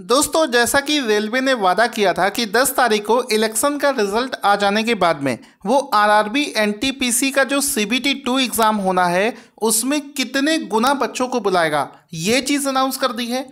दोस्तों जैसा कि रेलवे ने वादा किया था कि 10 तारीख को इलेक्शन का रिजल्ट आ जाने के बाद में वो आरआरबी एनटीपीसी का जो सीबीटी टू एग्ज़ाम होना है उसमें कितने गुना बच्चों को बुलाएगा ये चीज़ अनाउंस कर दी है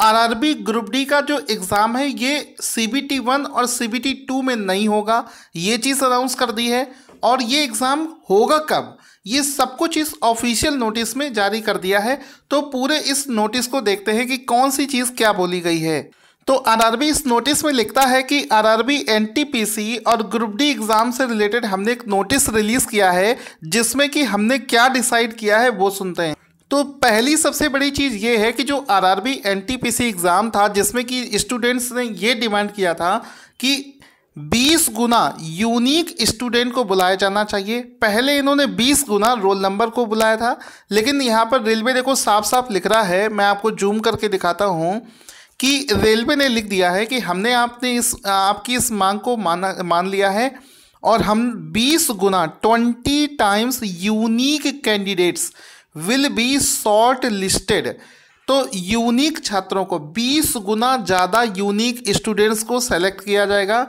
आरआरबी ग्रुप डी का जो एग्ज़ाम है ये सीबीटी वन और सीबीटी टू में नहीं होगा ये चीज़ अनाउंस कर दी है और ये एग्ज़ाम होगा कब ये सब कुछ इस ऑफिशियल नोटिस में जारी कर दिया है तो पूरे इस नोटिस को देखते हैं कि कौन सी चीज़ क्या बोली गई है तो आरआरबी इस नोटिस में लिखता है कि आरआरबी एनटीपीसी और ग्रुप डी एग्ज़ाम से रिलेटेड हमने एक नोटिस रिलीज़ किया है जिसमें कि हमने क्या डिसाइड किया है वो सुनते हैं तो पहली सबसे बड़ी चीज़ ये है कि जो आरआरबी एनटीपीसी एग्ज़ाम था जिसमें कि स्टूडेंट्स ने ये डिमांड किया था कि बीस गुना यूनिक स्टूडेंट को बुलाया जाना चाहिए पहले इन्होंने बीस गुना रोल नंबर को बुलाया था लेकिन यहाँ पर रेलवे देखो साफ साफ लिख रहा है मैं आपको जूम करके दिखाता हूँ कि रेलवे ने लिख दिया है कि हमने आपने इस आपकी इस मांग को माना मान लिया है और हम बीस गुना twenty times unique candidates will be short listed तो यूनिक छात्रों को 20 गुना ज़्यादा यूनिक स्टूडेंट्स को सेलेक्ट किया जाएगा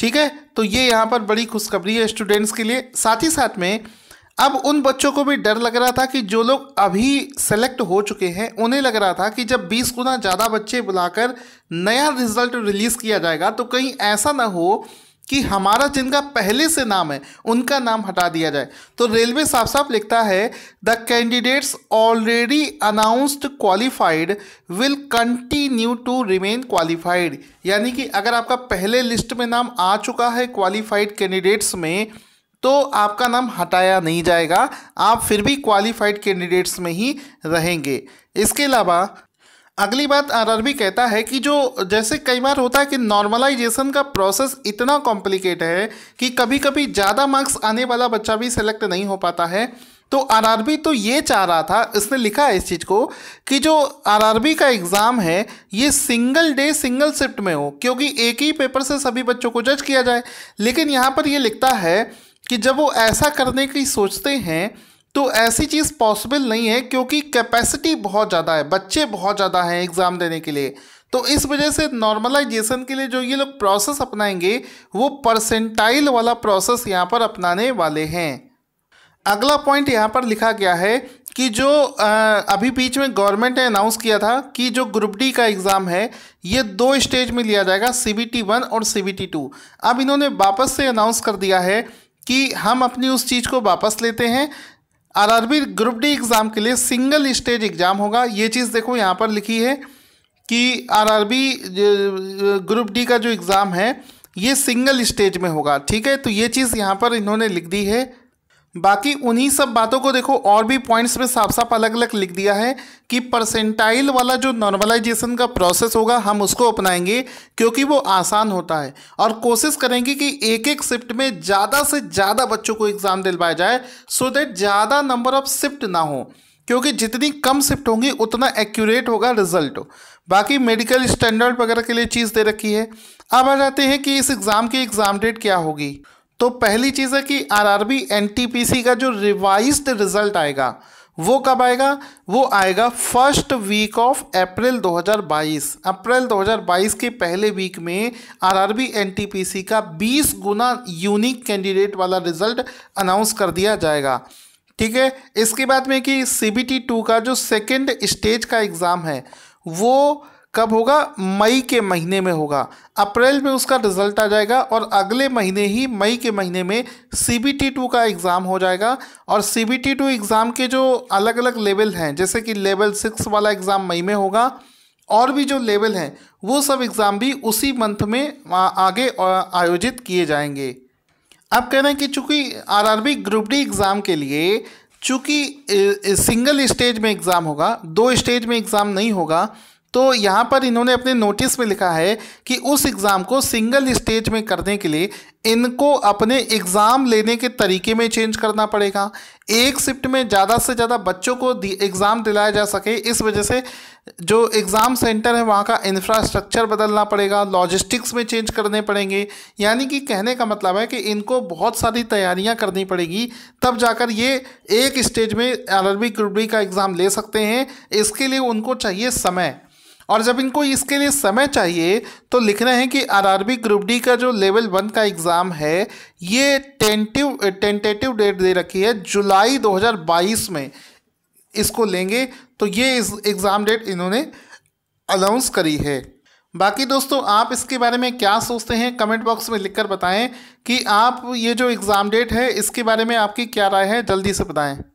ठीक है तो ये यहाँ पर बड़ी खुशखबरी है स्टूडेंट्स के लिए साथ ही साथ में अब उन बच्चों को भी डर लग रहा था कि जो लोग अभी सेलेक्ट हो चुके हैं उन्हें लग रहा था कि जब 20 गुना ज़्यादा बच्चे बुलाकर नया रिजल्ट रिलीज़ किया जाएगा तो कहीं ऐसा ना हो कि हमारा जिनका पहले से नाम है उनका नाम हटा दिया जाए तो रेलवे साफ साफ लिखता है the candidates already announced qualified will continue to remain qualified यानी कि अगर आपका पहले लिस्ट में नाम आ चुका है क्वालिफाइड कैंडिडेट्स में तो आपका नाम हटाया नहीं जाएगा आप फिर भी क्वालिफाइड कैंडिडेट्स में ही रहेंगे इसके अलावा अगली बात आरआरबी कहता है कि जो जैसे कई बार होता है कि नॉर्मलाइजेशन का प्रोसेस इतना कॉम्प्लिकेट है कि कभी कभी ज़्यादा मार्क्स आने वाला बच्चा भी सेलेक्ट नहीं हो पाता है तो आर तो ये चाह रहा था इसने लिखा है इस चीज़ को कि जो आर का एग्ज़ाम है ये सिंगल डे सिंगल शिफ्ट में हो क्योंकि एक ही पेपर से सभी बच्चों को जज किया जाए लेकिन यहाँ पर ये लिखता है कि जब वो ऐसा करने की सोचते हैं तो ऐसी चीज़ पॉसिबल नहीं है क्योंकि कैपेसिटी बहुत ज़्यादा है बच्चे बहुत ज़्यादा हैं एग्ज़ाम देने के लिए तो इस वजह से नॉर्मलाइजेशन के लिए जो ये लोग प्रोसेस अपनाएंगे वो परसेंटाइल वाला प्रोसेस यहाँ पर अपनाने वाले हैं अगला पॉइंट यहाँ पर लिखा गया है कि जो आ, अभी बीच में गवर्नमेंट ने अनाउंस किया था कि जो ग्रुप डी का एग्ज़ाम है ये दो स्टेज में लिया जाएगा सी बी टी वन और सी बी टी टू अब इन्होंने वापस से अनाउंस कर दिया है कि हम अपनी उस चीज़ को वापस लेते हैं आरआरबी ग्रुप डी एग्ज़ाम के लिए सिंगल स्टेज एग्ज़ाम होगा ये चीज़ देखो यहाँ पर लिखी है कि आरआरबी ग्रुप डी का जो एग्ज़ाम है ये सिंगल स्टेज में होगा ठीक है तो ये चीज़ यहाँ पर इन्होंने लिख दी है बाकी उन्हीं सब बातों को देखो और भी पॉइंट्स में साफ साफ अलग अलग लिख दिया है कि परसेंटाइल वाला जो नॉर्मलाइजेशन का प्रोसेस होगा हम उसको अपनाएंगे क्योंकि वो आसान होता है और कोशिश करेंगे कि एक एक शिफ्ट में ज़्यादा से ज़्यादा बच्चों को एग्ज़ाम दिलवाया जाए सो देट ज़्यादा नंबर ऑफ शिफ्ट ना हो क्योंकि जितनी कम शिफ्ट होंगी उतना एक्यूरेट होगा रिजल्ट हो। बाकी मेडिकल स्टैंडर्ड वगैरह के लिए चीज़ दे रखी है अब आ जाते हैं कि इस एग्ज़ाम की एग्ज़ाम डेट क्या होगी तो पहली चीज़ है कि आरआरबी एनटीपीसी का जो रिवाइज्ड रिजल्ट आएगा वो कब आएगा वो आएगा first week of April 2022 April 2022 के पहले वीक में आरआरबी एनटीपीसी का 20 गुना यूनिक कैंडिडेट वाला रिजल्ट अनाउंस कर दिया जाएगा ठीक है इसके बाद में कि सी बी टी टू का जो सेकेंड स्टेज का एग्ज़ाम है वो कब होगा मई के महीने में होगा अप्रैल में उसका रिजल्ट आ जाएगा और अगले महीने ही मई के महीने में सी बी टी टू का एग्ज़ाम हो जाएगा और C B T two exam के जो अलग अलग लेवल हैं जैसे कि लेवल सिक्स वाला एग्ज़ाम मई में होगा और भी जो लेवल हैं वो सब एग्ज़ाम भी उसी मंथ में आगे आयोजित किए जाएंगे अब कह रहे हैं कि चूँकि आरआरबी ग्रुप डी एग्ज़ाम के लिए चूँकि सिंगल स्टेज में एग्ज़ाम होगा दो स्टेज में एग्ज़ाम नहीं होगा तो यहाँ पर इन्होंने अपने नोटिस में लिखा है कि उस एग्ज़ाम को सिंगल स्टेज में करने के लिए इनको अपने एग्ज़ाम लेने के तरीके में चेंज करना पड़ेगा एक शिफ्ट में ज़्यादा से ज़्यादा बच्चों को एग्ज़ाम दिलाया जा सके इस वजह से जो एग्ज़ाम सेंटर है वहाँ का इंफ्रास्ट्रक्चर बदलना पड़ेगा लॉजिस्टिक्स में चेंज करने पड़ेंगे यानी कि कहने का मतलब है कि इनको बहुत सारी तैयारियाँ करनी पड़ेगी तब जाकर ये एक स्टेज में आर आर का एग्ज़ाम ले सकते हैं इसके लिए उनको चाहिए समय और जब इनको इसके लिए समय चाहिए तो लिखना है कि आरआरबी ग्रुप डी का जो लेवल वन का एग्ज़ाम है ये टेंटिव टेंटेटिव डेट दे रखी है जुलाई 2022 में इसको लेंगे तो ये इस एग्ज़ाम डेट इन्होंने अनाउंस करी है बाकी दोस्तों आप इसके बारे में क्या सोचते हैं कमेंट बॉक्स में लिखकर बताएं कि आप ये जो एग्ज़ाम डेट है इसके बारे में आपकी क्या राय है जल्दी से बताएं